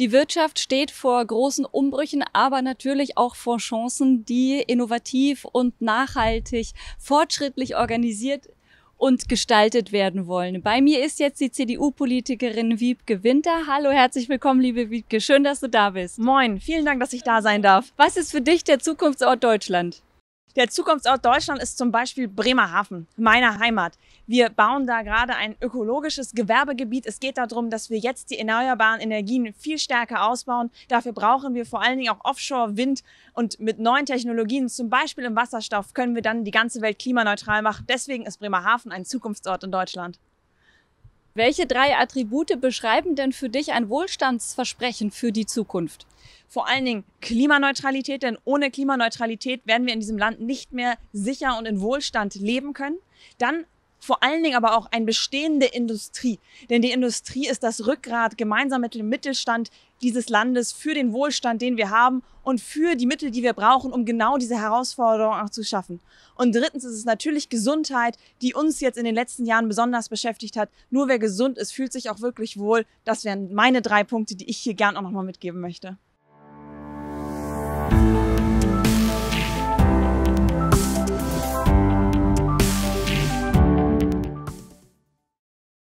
Die Wirtschaft steht vor großen Umbrüchen, aber natürlich auch vor Chancen, die innovativ und nachhaltig, fortschrittlich organisiert und gestaltet werden wollen. Bei mir ist jetzt die CDU-Politikerin Wiebke Winter. Hallo, herzlich willkommen, liebe Wiebke. Schön, dass du da bist. Moin, vielen Dank, dass ich da sein darf. Was ist für dich der Zukunftsort Deutschland? Der Zukunftsort Deutschland ist zum Beispiel Bremerhaven, meine Heimat. Wir bauen da gerade ein ökologisches Gewerbegebiet. Es geht darum, dass wir jetzt die erneuerbaren Energien viel stärker ausbauen. Dafür brauchen wir vor allen Dingen auch Offshore, Wind und mit neuen Technologien, zum Beispiel im Wasserstoff, können wir dann die ganze Welt klimaneutral machen. Deswegen ist Bremerhaven ein Zukunftsort in Deutschland. Welche drei Attribute beschreiben denn für dich ein Wohlstandsversprechen für die Zukunft? Vor allen Dingen Klimaneutralität, denn ohne Klimaneutralität werden wir in diesem Land nicht mehr sicher und in Wohlstand leben können. Dann vor allen Dingen aber auch eine bestehende Industrie. Denn die Industrie ist das Rückgrat gemeinsam mit dem Mittelstand dieses Landes für den Wohlstand, den wir haben und für die Mittel, die wir brauchen, um genau diese Herausforderung auch zu schaffen. Und drittens ist es natürlich Gesundheit, die uns jetzt in den letzten Jahren besonders beschäftigt hat. Nur wer gesund ist, fühlt sich auch wirklich wohl. Das wären meine drei Punkte, die ich hier gern auch nochmal mitgeben möchte.